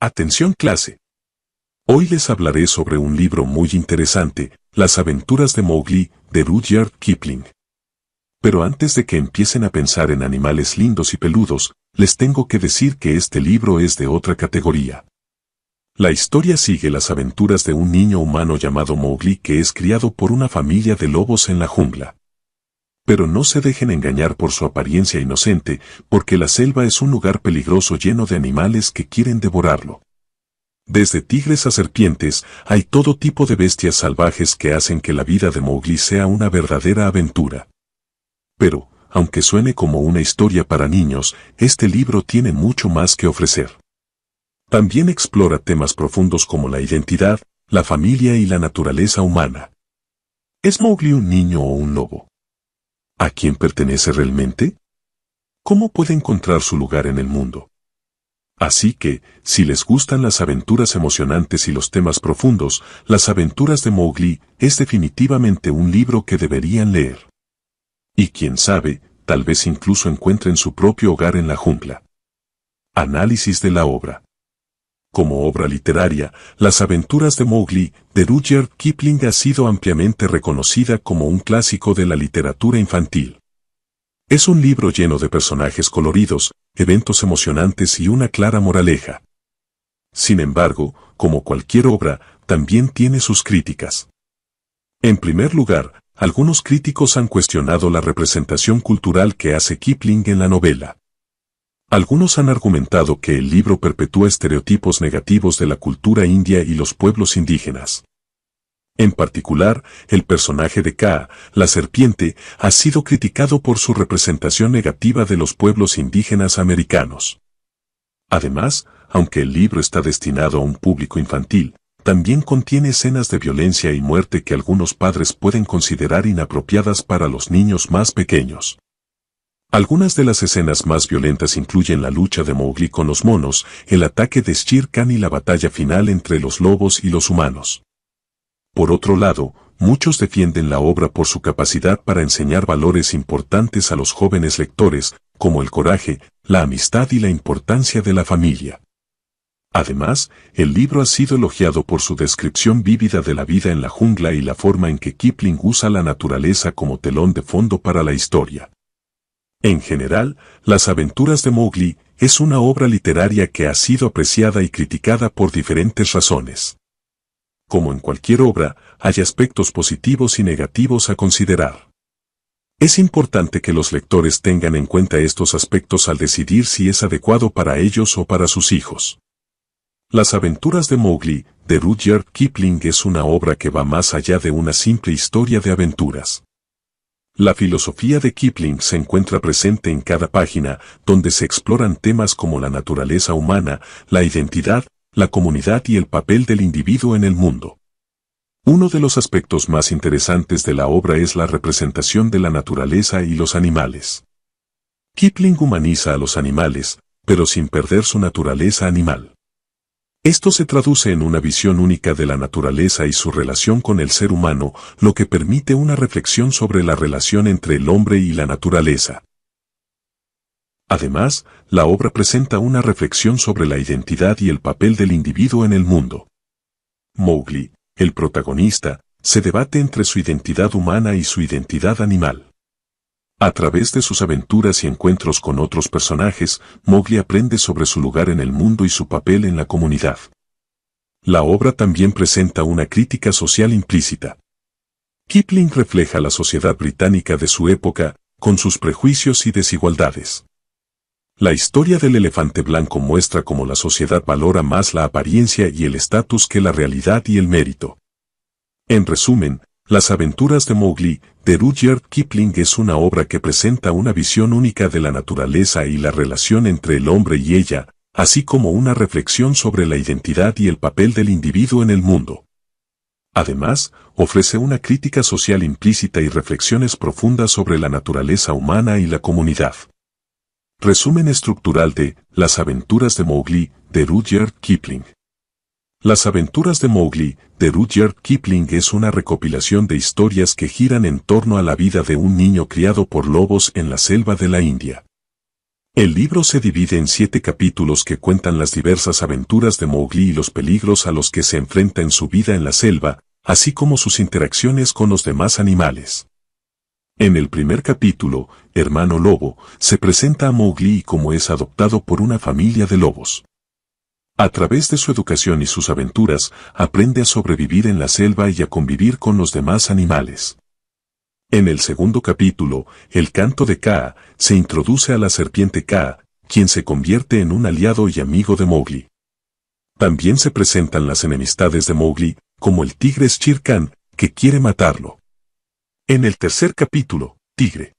Atención clase. Hoy les hablaré sobre un libro muy interesante, Las aventuras de Mowgli, de Rudyard Kipling. Pero antes de que empiecen a pensar en animales lindos y peludos, les tengo que decir que este libro es de otra categoría. La historia sigue las aventuras de un niño humano llamado Mowgli que es criado por una familia de lobos en la jungla pero no se dejen engañar por su apariencia inocente, porque la selva es un lugar peligroso lleno de animales que quieren devorarlo. Desde tigres a serpientes, hay todo tipo de bestias salvajes que hacen que la vida de Mowgli sea una verdadera aventura. Pero, aunque suene como una historia para niños, este libro tiene mucho más que ofrecer. También explora temas profundos como la identidad, la familia y la naturaleza humana. ¿Es Mowgli un niño o un lobo? ¿A quién pertenece realmente? ¿Cómo puede encontrar su lugar en el mundo? Así que, si les gustan las aventuras emocionantes y los temas profundos, Las aventuras de Mowgli es definitivamente un libro que deberían leer. Y quién sabe, tal vez incluso encuentren su propio hogar en la jungla. Análisis de la obra. Como obra literaria, Las aventuras de Mowgli de Rudyard Kipling ha sido ampliamente reconocida como un clásico de la literatura infantil. Es un libro lleno de personajes coloridos, eventos emocionantes y una clara moraleja. Sin embargo, como cualquier obra, también tiene sus críticas. En primer lugar, algunos críticos han cuestionado la representación cultural que hace Kipling en la novela. Algunos han argumentado que el libro perpetúa estereotipos negativos de la cultura india y los pueblos indígenas. En particular, el personaje de Ka, la serpiente, ha sido criticado por su representación negativa de los pueblos indígenas americanos. Además, aunque el libro está destinado a un público infantil, también contiene escenas de violencia y muerte que algunos padres pueden considerar inapropiadas para los niños más pequeños. Algunas de las escenas más violentas incluyen la lucha de Mowgli con los monos, el ataque de Shere y la batalla final entre los lobos y los humanos. Por otro lado, muchos defienden la obra por su capacidad para enseñar valores importantes a los jóvenes lectores, como el coraje, la amistad y la importancia de la familia. Además, el libro ha sido elogiado por su descripción vívida de la vida en la jungla y la forma en que Kipling usa la naturaleza como telón de fondo para la historia. En general, Las aventuras de Mowgli es una obra literaria que ha sido apreciada y criticada por diferentes razones. Como en cualquier obra, hay aspectos positivos y negativos a considerar. Es importante que los lectores tengan en cuenta estos aspectos al decidir si es adecuado para ellos o para sus hijos. Las aventuras de Mowgli, de Rudyard Kipling, es una obra que va más allá de una simple historia de aventuras. La filosofía de Kipling se encuentra presente en cada página, donde se exploran temas como la naturaleza humana, la identidad, la comunidad y el papel del individuo en el mundo. Uno de los aspectos más interesantes de la obra es la representación de la naturaleza y los animales. Kipling humaniza a los animales, pero sin perder su naturaleza animal. Esto se traduce en una visión única de la naturaleza y su relación con el ser humano, lo que permite una reflexión sobre la relación entre el hombre y la naturaleza. Además, la obra presenta una reflexión sobre la identidad y el papel del individuo en el mundo. Mowgli, el protagonista, se debate entre su identidad humana y su identidad animal. A través de sus aventuras y encuentros con otros personajes, Mowgli aprende sobre su lugar en el mundo y su papel en la comunidad. La obra también presenta una crítica social implícita. Kipling refleja la sociedad británica de su época, con sus prejuicios y desigualdades. La historia del elefante blanco muestra cómo la sociedad valora más la apariencia y el estatus que la realidad y el mérito. En resumen, las aventuras de Mowgli, de Rudyard Kipling es una obra que presenta una visión única de la naturaleza y la relación entre el hombre y ella, así como una reflexión sobre la identidad y el papel del individuo en el mundo. Además, ofrece una crítica social implícita y reflexiones profundas sobre la naturaleza humana y la comunidad. Resumen estructural de Las aventuras de Mowgli, de Rudyard Kipling. Las aventuras de Mowgli, de Rudyard Kipling es una recopilación de historias que giran en torno a la vida de un niño criado por lobos en la selva de la India. El libro se divide en siete capítulos que cuentan las diversas aventuras de Mowgli y los peligros a los que se enfrenta en su vida en la selva, así como sus interacciones con los demás animales. En el primer capítulo, Hermano Lobo, se presenta a Mowgli como es adoptado por una familia de lobos. A través de su educación y sus aventuras, aprende a sobrevivir en la selva y a convivir con los demás animales. En el segundo capítulo, el canto de Kaa, se introduce a la serpiente Kaa, quien se convierte en un aliado y amigo de Mowgli. También se presentan las enemistades de Mowgli, como el tigre Shirkan, que quiere matarlo. En el tercer capítulo, Tigre.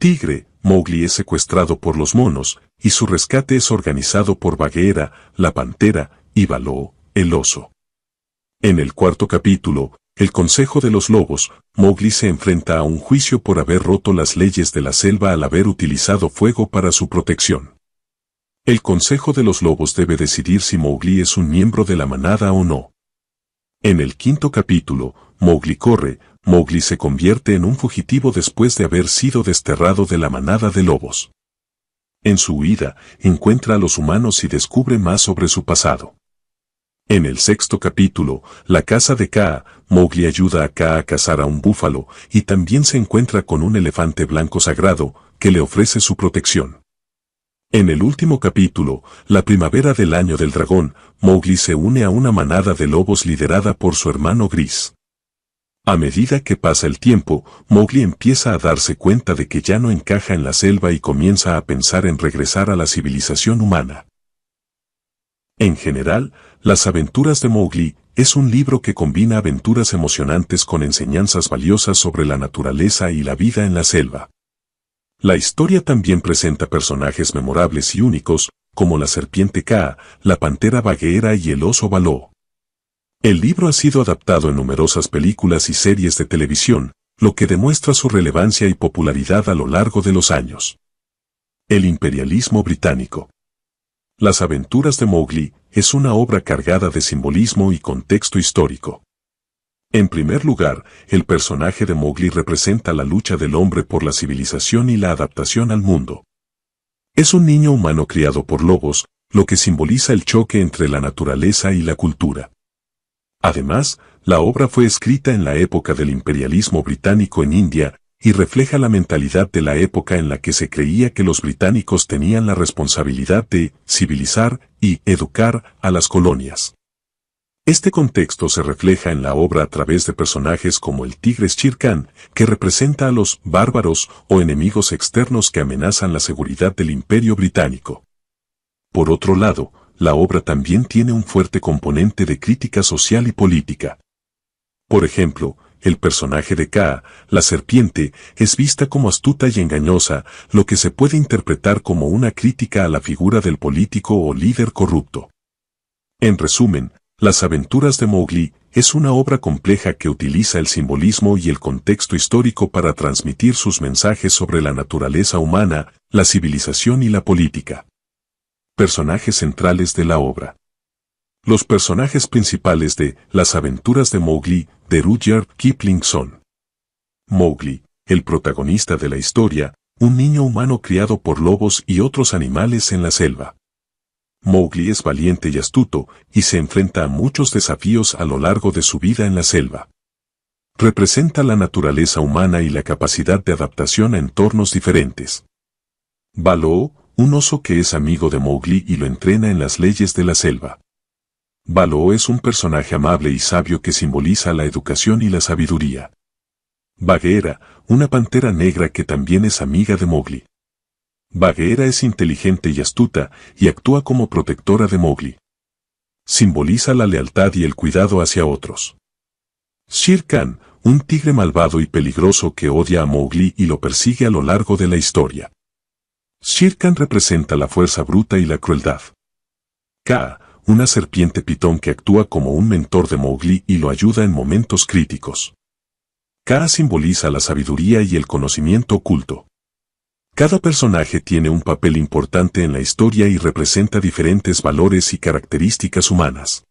Tigre, Mowgli es secuestrado por los monos, y su rescate es organizado por Bagheera, la pantera, y Baloo, el oso. En el cuarto capítulo, el Consejo de los Lobos, Mowgli se enfrenta a un juicio por haber roto las leyes de la selva al haber utilizado fuego para su protección. El Consejo de los Lobos debe decidir si Mowgli es un miembro de la manada o no. En el quinto capítulo, Mowgli corre, Mowgli se convierte en un fugitivo después de haber sido desterrado de la manada de lobos. En su huida, encuentra a los humanos y descubre más sobre su pasado. En el sexto capítulo, La casa de Kaa, Mowgli ayuda a Kaa a cazar a un búfalo y también se encuentra con un elefante blanco sagrado que le ofrece su protección. En el último capítulo, La primavera del año del dragón, Mowgli se une a una manada de lobos liderada por su hermano Gris. A medida que pasa el tiempo, Mowgli empieza a darse cuenta de que ya no encaja en la selva y comienza a pensar en regresar a la civilización humana. En general, Las aventuras de Mowgli es un libro que combina aventuras emocionantes con enseñanzas valiosas sobre la naturaleza y la vida en la selva. La historia también presenta personajes memorables y únicos, como la serpiente Kaa, la pantera baguera y el oso Baloo. El libro ha sido adaptado en numerosas películas y series de televisión, lo que demuestra su relevancia y popularidad a lo largo de los años. El imperialismo británico. Las aventuras de Mowgli es una obra cargada de simbolismo y contexto histórico. En primer lugar, el personaje de Mowgli representa la lucha del hombre por la civilización y la adaptación al mundo. Es un niño humano criado por lobos, lo que simboliza el choque entre la naturaleza y la cultura. Además, la obra fue escrita en la época del imperialismo británico en India y refleja la mentalidad de la época en la que se creía que los británicos tenían la responsabilidad de civilizar y educar a las colonias. Este contexto se refleja en la obra a través de personajes como el tigre Shirkan, que representa a los bárbaros o enemigos externos que amenazan la seguridad del imperio británico. Por otro lado, la obra también tiene un fuerte componente de crítica social y política. Por ejemplo, el personaje de Ka, la serpiente, es vista como astuta y engañosa, lo que se puede interpretar como una crítica a la figura del político o líder corrupto. En resumen, Las aventuras de Mowgli es una obra compleja que utiliza el simbolismo y el contexto histórico para transmitir sus mensajes sobre la naturaleza humana, la civilización y la política personajes centrales de la obra. Los personajes principales de Las aventuras de Mowgli de Rudyard Kipling son Mowgli, el protagonista de la historia, un niño humano criado por lobos y otros animales en la selva. Mowgli es valiente y astuto, y se enfrenta a muchos desafíos a lo largo de su vida en la selva. Representa la naturaleza humana y la capacidad de adaptación a entornos diferentes. Baloo, un oso que es amigo de Mowgli y lo entrena en las leyes de la selva. Baloo es un personaje amable y sabio que simboliza la educación y la sabiduría. Bagheera, una pantera negra que también es amiga de Mowgli. Bagheera es inteligente y astuta, y actúa como protectora de Mowgli. Simboliza la lealtad y el cuidado hacia otros. Shere Khan, un tigre malvado y peligroso que odia a Mowgli y lo persigue a lo largo de la historia. Shirkan representa la fuerza bruta y la crueldad. Kaa, una serpiente pitón que actúa como un mentor de Mowgli y lo ayuda en momentos críticos. Ka simboliza la sabiduría y el conocimiento oculto. Cada personaje tiene un papel importante en la historia y representa diferentes valores y características humanas.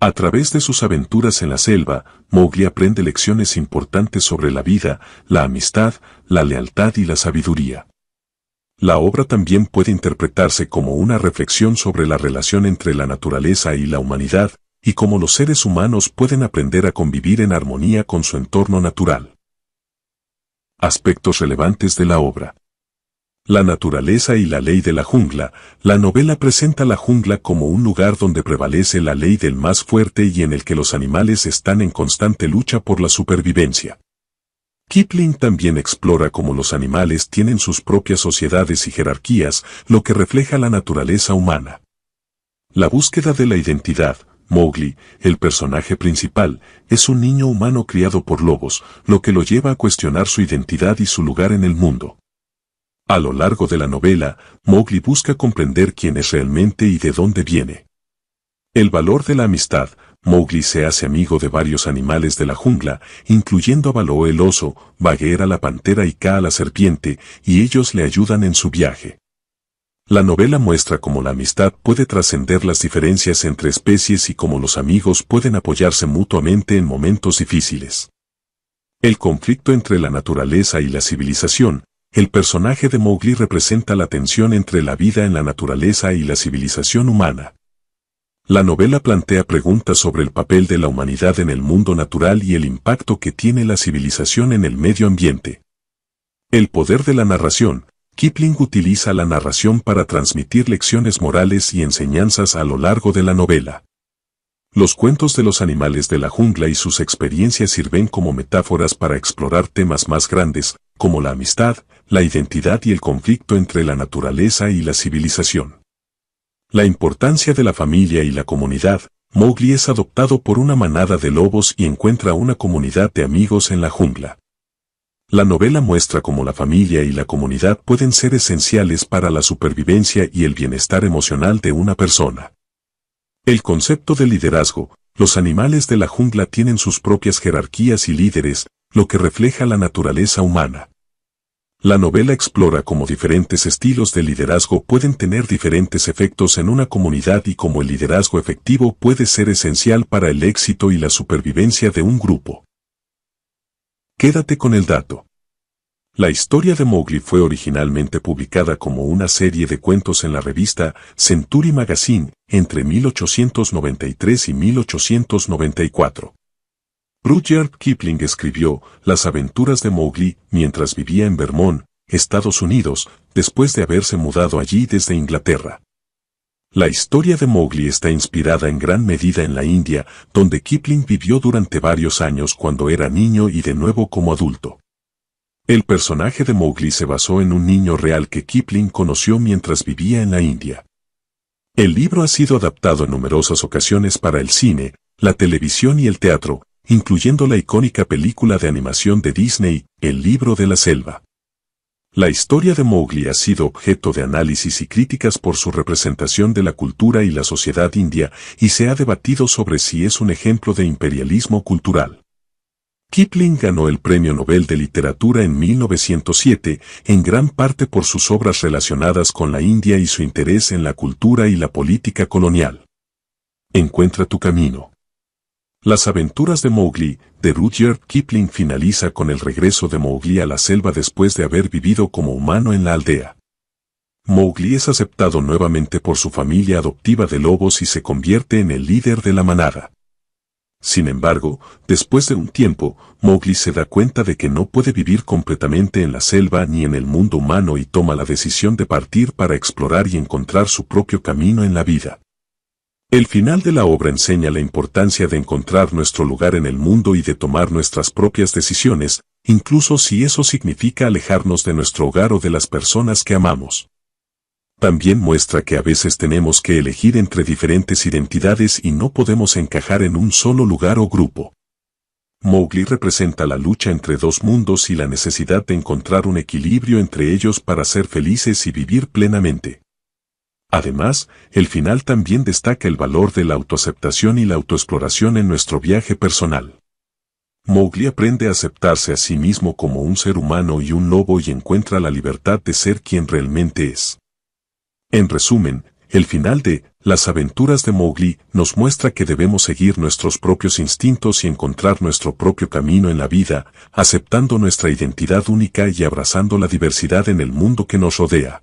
A través de sus aventuras en la selva, Mowgli aprende lecciones importantes sobre la vida, la amistad, la lealtad y la sabiduría. La obra también puede interpretarse como una reflexión sobre la relación entre la naturaleza y la humanidad, y cómo los seres humanos pueden aprender a convivir en armonía con su entorno natural. Aspectos relevantes de la obra. La naturaleza y la ley de la jungla. La novela presenta la jungla como un lugar donde prevalece la ley del más fuerte y en el que los animales están en constante lucha por la supervivencia. Kipling también explora cómo los animales tienen sus propias sociedades y jerarquías, lo que refleja la naturaleza humana. La búsqueda de la identidad, Mowgli, el personaje principal, es un niño humano criado por lobos, lo que lo lleva a cuestionar su identidad y su lugar en el mundo. A lo largo de la novela, Mowgli busca comprender quién es realmente y de dónde viene. El valor de la amistad, Mowgli se hace amigo de varios animales de la jungla, incluyendo a Baloo el oso, Bagheera la pantera y Kaa la serpiente, y ellos le ayudan en su viaje. La novela muestra cómo la amistad puede trascender las diferencias entre especies y cómo los amigos pueden apoyarse mutuamente en momentos difíciles. El conflicto entre la naturaleza y la civilización, el personaje de Mowgli representa la tensión entre la vida en la naturaleza y la civilización humana. La novela plantea preguntas sobre el papel de la humanidad en el mundo natural y el impacto que tiene la civilización en el medio ambiente. El poder de la narración, Kipling utiliza la narración para transmitir lecciones morales y enseñanzas a lo largo de la novela. Los cuentos de los animales de la jungla y sus experiencias sirven como metáforas para explorar temas más grandes, como la amistad, la identidad y el conflicto entre la naturaleza y la civilización. La importancia de la familia y la comunidad. Mowgli es adoptado por una manada de lobos y encuentra una comunidad de amigos en la jungla. La novela muestra cómo la familia y la comunidad pueden ser esenciales para la supervivencia y el bienestar emocional de una persona. El concepto de liderazgo, los animales de la jungla tienen sus propias jerarquías y líderes, lo que refleja la naturaleza humana. La novela explora cómo diferentes estilos de liderazgo pueden tener diferentes efectos en una comunidad y cómo el liderazgo efectivo puede ser esencial para el éxito y la supervivencia de un grupo. Quédate con el dato. La historia de Mowgli fue originalmente publicada como una serie de cuentos en la revista Century Magazine entre 1893 y 1894. Rudyard Kipling escribió Las aventuras de Mowgli mientras vivía en Vermont, Estados Unidos, después de haberse mudado allí desde Inglaterra. La historia de Mowgli está inspirada en gran medida en la India, donde Kipling vivió durante varios años cuando era niño y de nuevo como adulto. El personaje de Mowgli se basó en un niño real que Kipling conoció mientras vivía en la India. El libro ha sido adaptado en numerosas ocasiones para el cine, la televisión y el teatro, incluyendo la icónica película de animación de Disney, El libro de la selva. La historia de Mowgli ha sido objeto de análisis y críticas por su representación de la cultura y la sociedad india y se ha debatido sobre si es un ejemplo de imperialismo cultural. Kipling ganó el Premio Nobel de Literatura en 1907, en gran parte por sus obras relacionadas con la India y su interés en la cultura y la política colonial. Encuentra tu camino. Las aventuras de Mowgli, de Rudyard Kipling finaliza con el regreso de Mowgli a la selva después de haber vivido como humano en la aldea. Mowgli es aceptado nuevamente por su familia adoptiva de lobos y se convierte en el líder de la manada. Sin embargo, después de un tiempo, Mowgli se da cuenta de que no puede vivir completamente en la selva ni en el mundo humano y toma la decisión de partir para explorar y encontrar su propio camino en la vida. El final de la obra enseña la importancia de encontrar nuestro lugar en el mundo y de tomar nuestras propias decisiones, incluso si eso significa alejarnos de nuestro hogar o de las personas que amamos. También muestra que a veces tenemos que elegir entre diferentes identidades y no podemos encajar en un solo lugar o grupo. Mowgli representa la lucha entre dos mundos y la necesidad de encontrar un equilibrio entre ellos para ser felices y vivir plenamente. Además, el final también destaca el valor de la autoaceptación y la autoexploración en nuestro viaje personal. Mowgli aprende a aceptarse a sí mismo como un ser humano y un lobo y encuentra la libertad de ser quien realmente es. En resumen, el final de Las aventuras de Mowgli nos muestra que debemos seguir nuestros propios instintos y encontrar nuestro propio camino en la vida, aceptando nuestra identidad única y abrazando la diversidad en el mundo que nos rodea,